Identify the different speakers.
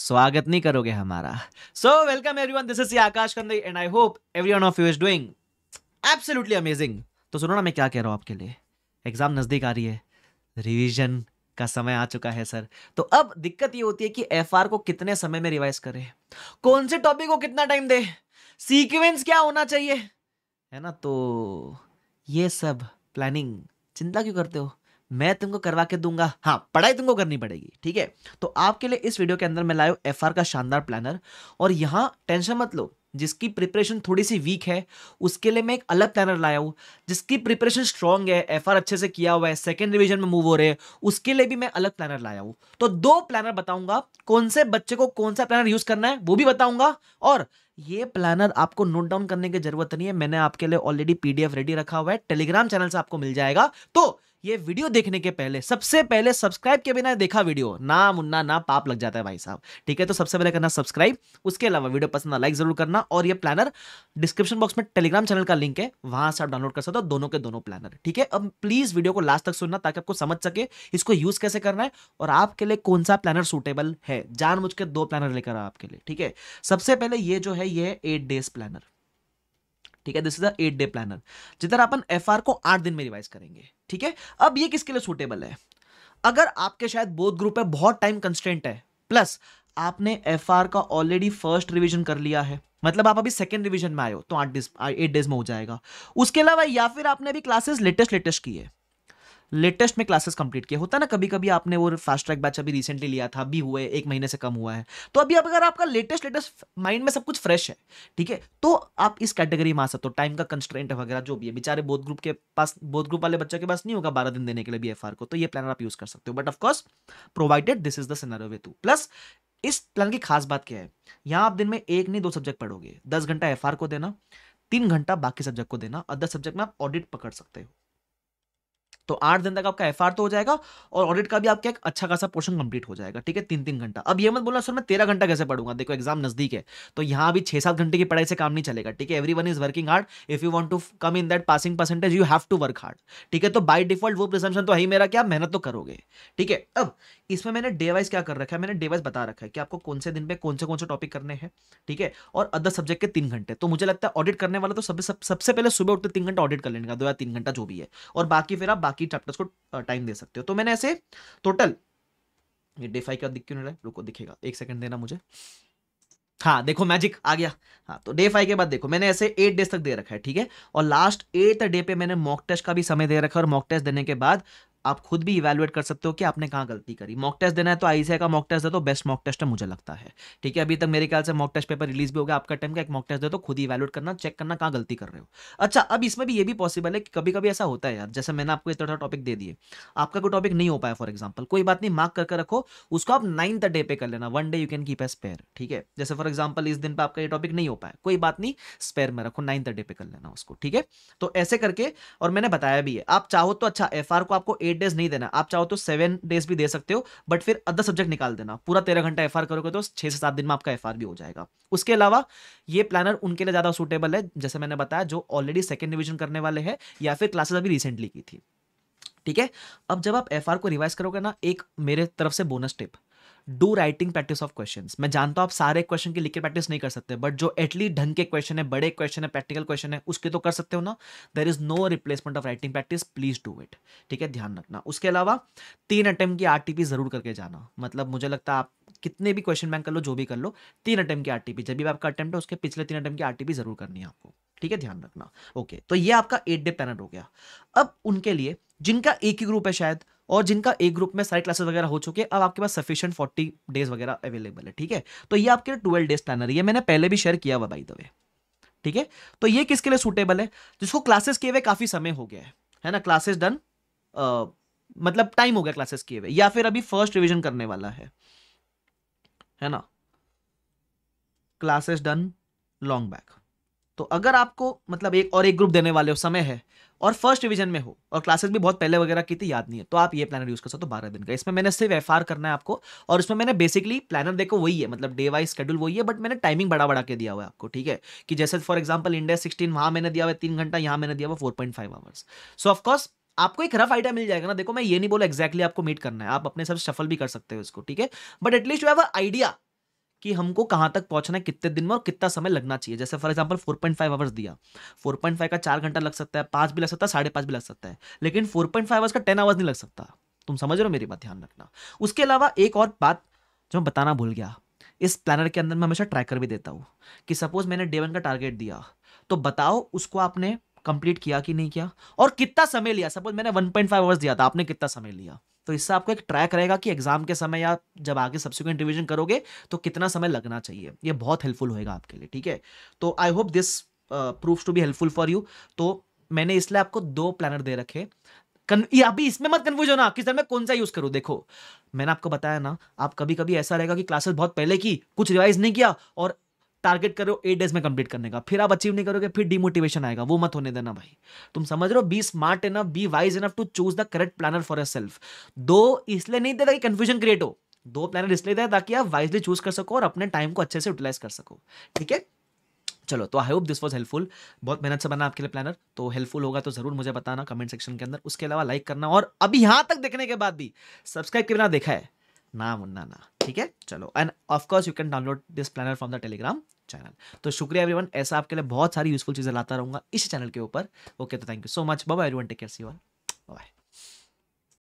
Speaker 1: स्वागत नहीं करोगे हमारा so welcome everyone this is Akash Kande and I hope everyone of you is doing absolutely amazing तो सुनो ना मैं क्या कह रहा हूँ आपके लिए एग्जाम नज़दीक आ रही है रिवीजन का समय आ चुका है सर तो अब दिक्कत ये होती है कि एफ को कितने समय में रिवाइज करें कौन से टॉपिक को कितना टाइम दे सीक्वेंस क्या होना चाहिए है ना तो ये सब प्लानिंग चिंता क्यों करते हो मैं तुमको करवा के दूंगा हाँ पढ़ाई तुमको करनी पड़ेगी ठीक है तो आपके लिए इस वीडियो के अंदर मैं लाया एफ का शानदार प्लानर और यहाँ टेंशन मत लो जिसकी प्रिपरेशन थोड़ी सी वीक है उसके लिए मैं एक अलग प्लानर लाया हूँ जिसकी प्रिपरेशन स्ट्रॉन्ग है एफ अच्छे से किया हुआ है सेकेंड रिविजन में मूव हो रहे हैं उसके लिए भी मैं अलग प्लानर लाया हूँ तो दो प्लानर बताऊंगा कौन से बच्चे को कौन सा प्लानर यूज करना है वो भी बताऊंगा और ये प्लानर आपको नोट डाउन करने की जरूरत नहीं है मैंने आपके लिए ऑलरेडी पीडीएफ रेडी रखा हुआ है टेलीग्राम चैनल से आपको मिल जाएगा तो ये वीडियो देखने के पहले सबसे पहले सब्सक्राइब के बिना देखा वीडियो ना मुन्ना ना पाप लग जाता है भाई साहब ठीक है तो सबसे पहले करना सब्सक्राइब उसके अलावा वीडियो पसंद लाइक जरूर करना और ये प्लानर डिस्क्रिप्शन बॉक्स में टेलीग्राम चैनल का लिंक है वहां से आप डाउनलोड कर सकते हो दोनों के दोनों प्लानर ठीक है अब प्लीज वीडियो को लास्ट तक सुनना ताकि आपको समझ सके इसको यूज कैसे करना है और आपके लिए कौन सा प्लानर सूटेबल है जान के दो प्लानर लेकर आपके लिए ठीक है सबसे पहले ये जो है ये एट डेज प्लानर ठीक है this is eight day planner जिधर अपन एफ को आठ दिन में रिवाइज करेंगे ठीक है अब ये किसके लिए सूटेबल है अगर आपके शायद बोध ग्रुप है बहुत टाइम कंस्टेंट है प्लस आपने एफ का ऑलरेडी फर्स्ट रिविजन कर लिया है मतलब आप अभी सेकेंड रिविजन में आए हो तो आठ डेज एट डेज में हो जाएगा उसके अलावा या फिर आपने अभी क्लासेस लेटेस्ट लेटेस्ट की है लेटेस्ट में क्लासेस कंप्लीट किया होता है ना कभी कभी आपने वो फास्ट ट्रैक बैच अभी रिसेंटली लिया था अभी हुए एक महीने से कम हुआ है तो अभी अगर आपका लेटेस्ट लेटेस्ट माइंड में सब कुछ फ्रेश है ठीक है तो आप इस कैटेगरी में आ सकते हो टाइम का कंस्ट्रेंट वगैरह जो भी है बेचारे बोध ग्रुप के पास बोध ग्रुप वाले बच्चों के पास नहीं होगा बारह दिन देने के लिए बी को तो ये प्लान आप यूज कर सकते हो but of course provided this is the scenario way to plus इस प्लान की खास बात क्या है यहाँ आप दिन में एक नहीं दो सब्जेक्ट पढ़ोगे दस घंटा एफ को देना तीन घंटा बाकी सब्जेक्ट को देना और दस सब्जेक्ट में आप ऑडिट पकड़ सकते हो तो आठ दिन तक आपका एफ तो हो जाएगा और ऑडिट का भी आपका एक अच्छा खासा पोर्शन कंप्लीट हो जाएगा ठीक है तीन तीन घंटा अब ये मत बोला सर मैं तेरह घंटा कैसे पढ़ूंगा देखो एग्जाम नजदीक है तो यहाँ भी छह सात घंटे की पढ़ाई से काम नहीं चलेगा ठीक है every is working hard if you want to come in that passing percentage you have to work hard ठीक है तो बाई डिफॉल्ट वो प्रिजम्पन तो है ही मेरा क्या मेहनत तो करोगे ठीक है अब इसमें मैंने डे वाइज क्या कर रखा है मैंने डे वाइज बता रखा है कि आपको कौन से दिन पे कौन से कौन से टॉपिक करने हैं ठीक है और अदर सब्जेक्ट के तीन घंटे तो मुझे लगता है ऑडिट करने वाला तो सबसे सब, सब पहले सुबह उठते तीन घंटा ऑडिट कर लेने का दो या तीन घंटा जो भी है और बाकी फिर आप बाकी बाकी चैप्टर्स को टाइम दे सकते हो तो मैंने ऐसे टोटल ये डेफाई का दिख क्यों नहीं रहा रुको दिखेगा एक सेकंड देना मुझे हाँ देखो मैजिक आ गया हाँ तो डे फाइव के बाद देखो मैंने ऐसे एट डेज तक दे रखा है ठीक है और लास्ट एट डे पे मैंने मॉक टेस्ट का भी समय दे रखा है और मॉक टेस्ट देने के बाद आप खुद भी इवेलुएट कर सकते हो कि आपने कहाँ गलती करी मॉक टेस्ट देना है तो आई का मॉक टेस्ट दे तो बेस्ट मॉक टेस्ट है मुझे लगता है ठीक है अभी तक मेरे ख्याल से मॉक टेस्ट पेपर रिलीज भी होगा आपका टाइम का एक मॉक टेस्ट दे तो खुद ही इवेलुएट करना चेक करना कहाँ गलती कर रहे हो अच्छा अब इसमें भी ये भी पॉसिबल है कि कभी कभी ऐसा होता है यार जैसे मैंने आपको इतना टॉपिक दे दिए आपका कोई टॉपिक नहीं हो पाया फॉर एग्जाम्पल कोई बात नहीं मार्क करके रखो उसको आप नाइन्थ डे पे कर लेना one day you can keep a spare ठीक है जैसे फॉर एग्जाम्पल इस दिन पर आपका ये टॉपिक नहीं हो पाया कोई बात नहीं स्पेयर में रखो नाइन्थ डे पे कर लेना उसको ठीक है तो ऐसे करके और मैंने बताया भी है आप चाहो तो अच्छा एफ को आपको एट डेज नहीं देना आप चाहो तो सेवन डेज भी दे सकते हो बट फिर अदर सब्जेक्ट निकाल देना पूरा तेरह घंटा एफ करोगे तो छः से सात दिन में आपका एफ भी हो जाएगा उसके अलावा ये प्लानर उनके लिए ज़्यादा सूटेबल है जैसे मैंने बताया जो ऑलरेडी सेकेंड डिविजन करने वाले हैं या फिर क्लासेज अभी रिसेंटली की थी ठीक है अब जब आप एफआर को रिवाइज करोगे ना एक मेरे तरफ से bonus tip do writing practice of question मैं जानता हूं आप सारे क्वेश्चन की लिख के प्रैक्टिस नहीं कर सकते बट जो एटली ढंग के क्वेश्चन है बड़े क्वेश्चन है प्रैक्टिकल क्वेश्चन है उसके तो कर सकते हो ना there is no replacement of writing practice please do it ठीक है ध्यान रखना उसके अलावा तीन अटेम्प की आर जरूर करके जाना मतलब मुझे लगता है आप कितने भी क्वेश्चन बैंक कर लो जो भी कर लो तीन अटेम्प की आरटीपी जब भी आपका अटैम्प्ट है उसके पिछले तीन अटेम्प की टीपी जरूर करनी है आपको ठीक है ध्यान रखना ओके तो ये आपका एट डे पैनल हो गया अब उनके लिए जिनका एक ही ग्रुप है शायद और जिनका एक ग्रुप में सारी क्लासेस वगैरह हो चुके हैं अब आपके पास सफिशियंट फोर्टी डेज वगैरह अवेलेबल है ठीक है तो ये आपके ट्वेल्व डेज प्लानर ये मैंने पहले भी शेयर किया हुआ बाई द वे ठीक है तो ये किसके लिए सूटेबल है जिसको क्लासेस किए हुए काफ़ी समय हो गया है है ना क्लासेस डन मतलब टाइम हो गया क्लासेस किए हुए या फिर अभी फर्स्ट रिविजन करने वाला है है ना क्लासेस डन लॉन्ग बैक तो अगर आपको मतलब एक और एक ग्रुप देने वाले हो समय है और फर्स्ट डिवीजन में हो और क्लासेस भी बहुत पहले वगैरह की थी याद नहीं है तो आप ये प्लानर यूज़ कर सकते हो बारह दिन का इसमें मैंने सिर्फ एफ करना है आपको और इसमें मैंने बेसिकली प्लानर देखो वही है मतलब डे वाइज शेड्यूल वही है बट मैंने टाइमिंग बड़ा बड़ा के दिया हुआ है आपको ठीक है कि जैसे फॉर एग्जाम्पल इंडिया सिक्सटीन वहां मैंने दिया हुआ है तीन घंटा यहाँ मैंने दिया हुआ four point five hours so of course आपको एक रफ आइडिया मिल जाएगा ना देखो मैं ये नहीं बोला एक्जैक्टली exactly आपको मीट करना है आप अपने सब सफल भी कर सकते हो इसको ठीक है but at least you have a idea कि हमको कहाँ तक पहुँचना है कितने दिन में और कितना समय लगना चाहिए जैसे for example four point five hours दिया फोर पॉइंट फाइव का चार घंटा लग सकता है पाँच भी लग सकता है साढ़े पाँच भी लग सकता है लेकिन फोर पॉइंट फाइव आवर्स का टेन आवर्स नहीं लग सकता तुम समझ रहे हो मेरी बात ध्यान रखना उसके अलावा एक और बात जो मैं बताना भूल गया इस प्लानर के अंदर मैं हमेशा ट्रैकर भी देता हूँ कि सपोज मैंने डे वन का टारगेट दिया तो बताओ उसको आपने कंप्लीट किया कि नहीं किया और कितना समय लिया सपोज मैंने 1.5 पॉइंट आवर्स दिया था आपने कितना समय लिया तो इससे आपको एक ट्रैक रहेगा कि एग्जाम के समय या जब आगे सब्सिक्वेंट रिविजन करोगे तो कितना समय लगना चाहिए ये बहुत हेल्पफुल होएगा आपके लिए ठीक है तो I hope this proof to be helpful for you तो मैंने इसलिए आपको दो प्लानर दे रखे अभी इसमें मत कन्फ्यूज होना कि सर मैं कौन सा यूज करूं देखो मैंने आपको बताया ना आप कभी कभी ऐसा रहेगा कि क्लासेस बहुत पहले की कुछ रिवाइज नहीं किया और टारगेट करो एट डेज में कंप्लीट करने का फिर आप अचीव नहीं करोगे फिर डिमोटिवेशन आएगा वो मत होने देना भाई तुम समझ रहे हो be smart enough be wise enough to choose the correct planner for yourself though इसलिए नहीं देता कि कंफ्यूजन क्रिएट हो दो प्लानर इसलिए देता ताकि आप वाइजली चूज कर सको और अपने टाइम को अच्छे से यूटिलाइज कर सको ठीक है चलो तो I hope this was helpful बहुत मेहनत से बना आपके लिए प्लानर तो हेल्पफुल होगा तो जरूर मुझे बताना कमेंट सेक्शन के अंदर उसके अलावा लाइक करना और अभी यहां तक देखने के बाद भी सब्सक्राइब के बिना देखा है ना मुन्ना ना ठीक है चलो and of course you can download this planner from the Telegram channel तो शुक्रिया एवरीवन ऐसा आपके लिए बहुत सारी यूजफुल चीज़ें लाता रहूँगा इस चैनल के ऊपर ओके तो thank you so much bye everyone take care see bye